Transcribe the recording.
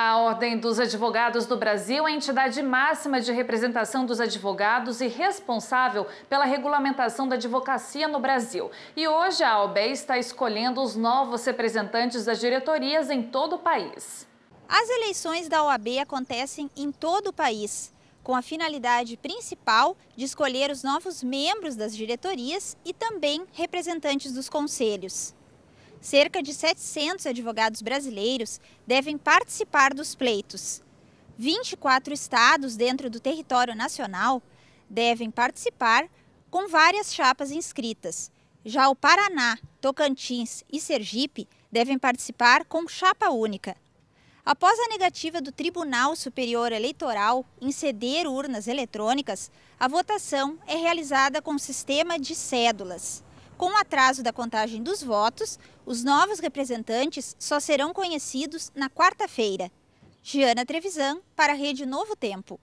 A Ordem dos Advogados do Brasil é a entidade máxima de representação dos advogados e responsável pela regulamentação da advocacia no Brasil. E hoje a AOB está escolhendo os novos representantes das diretorias em todo o país. As eleições da OAB acontecem em todo o país, com a finalidade principal de escolher os novos membros das diretorias e também representantes dos conselhos cerca de 700 advogados brasileiros devem participar dos pleitos. 24 estados dentro do território nacional devem participar, com várias chapas inscritas. Já o Paraná, Tocantins e Sergipe devem participar com chapa única. Após a negativa do Tribunal Superior Eleitoral em ceder urnas eletrônicas, a votação é realizada com sistema de cédulas. Com o atraso da contagem dos votos, os novos representantes só serão conhecidos na quarta-feira. Giana Trevisan, para a Rede Novo Tempo.